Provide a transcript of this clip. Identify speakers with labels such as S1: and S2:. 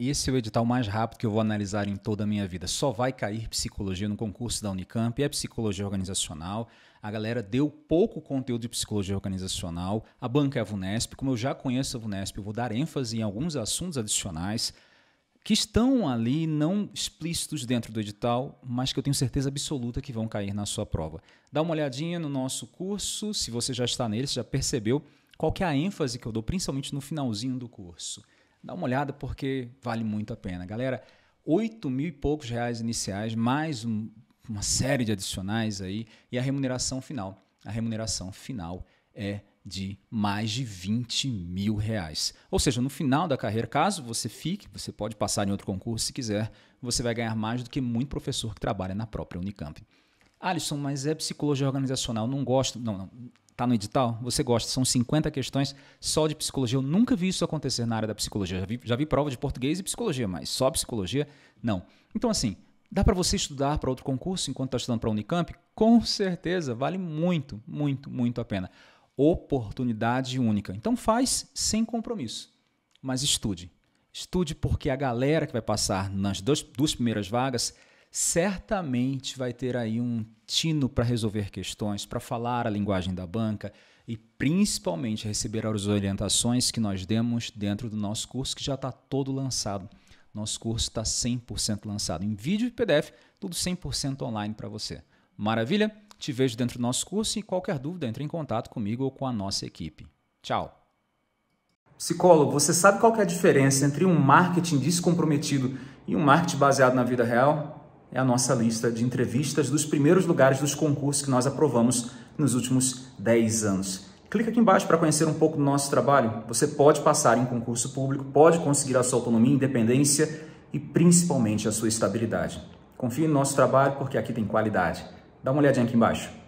S1: Esse é o edital mais rápido que eu vou analisar em toda a minha vida. Só vai cair psicologia no concurso da Unicamp, é psicologia organizacional. A galera deu pouco conteúdo de psicologia organizacional. A banca é a VUNESP. Como eu já conheço a VUNESP, eu vou dar ênfase em alguns assuntos adicionais que estão ali não explícitos dentro do edital, mas que eu tenho certeza absoluta que vão cair na sua prova. Dá uma olhadinha no nosso curso, se você já está nele, se já percebeu qual que é a ênfase que eu dou, principalmente no finalzinho do curso dá uma olhada porque vale muito a pena. Galera, 8 mil e poucos reais iniciais, mais um, uma série de adicionais aí, e a remuneração final. A remuneração final é de mais de 20 mil reais. Ou seja, no final da carreira, caso você fique, você pode passar em outro concurso se quiser, você vai ganhar mais do que muito professor que trabalha na própria Unicamp. Alisson, mas é psicologia organizacional, não gosto. Não, não. Tá no edital? Você gosta. São 50 questões só de psicologia. Eu nunca vi isso acontecer na área da psicologia. Já vi, já vi prova de português e psicologia, mas só psicologia, não. Então, assim, dá para você estudar para outro concurso enquanto está estudando para a Unicamp? Com certeza, vale muito, muito, muito a pena. Oportunidade única. Então, faz sem compromisso, mas estude. Estude porque a galera que vai passar nas duas, duas primeiras vagas certamente vai ter aí um tino para resolver questões, para falar a linguagem da banca e principalmente receber as orientações que nós demos dentro do nosso curso, que já está todo lançado. Nosso curso está 100% lançado em vídeo e PDF, tudo 100% online para você. Maravilha? Te vejo dentro do nosso curso e qualquer dúvida, entre em contato comigo ou com a nossa equipe. Tchau! Psicólogo, você sabe qual é a diferença entre um marketing descomprometido e um marketing baseado na vida real? é a nossa lista de entrevistas dos primeiros lugares dos concursos que nós aprovamos nos últimos 10 anos. Clica aqui embaixo para conhecer um pouco do nosso trabalho. Você pode passar em concurso público, pode conseguir a sua autonomia, independência e principalmente a sua estabilidade. Confie no nosso trabalho porque aqui tem qualidade. Dá uma olhadinha aqui embaixo.